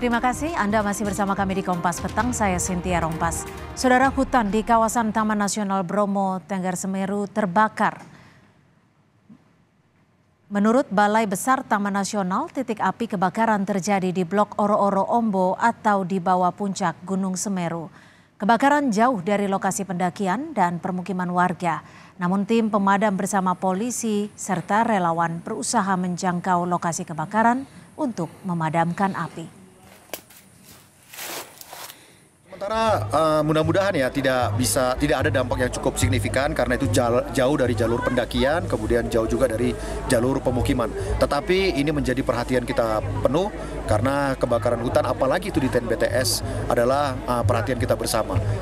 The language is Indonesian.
Terima kasih Anda masih bersama kami di Kompas Petang, saya Sintia Rompas. Saudara hutan di kawasan Taman Nasional Bromo, Tenggar Semeru terbakar. Menurut Balai Besar Taman Nasional, titik api kebakaran terjadi di Blok Oro-Oro Ombo atau di bawah puncak Gunung Semeru. Kebakaran jauh dari lokasi pendakian dan permukiman warga. Namun tim pemadam bersama polisi serta relawan berusaha menjangkau lokasi kebakaran untuk memadamkan api sementara uh, mudah-mudahan ya tidak bisa tidak ada dampak yang cukup signifikan karena itu jauh dari jalur pendakian kemudian jauh juga dari jalur pemukiman. Tetapi ini menjadi perhatian kita penuh karena kebakaran hutan apalagi itu di TNBTS adalah uh, perhatian kita bersama.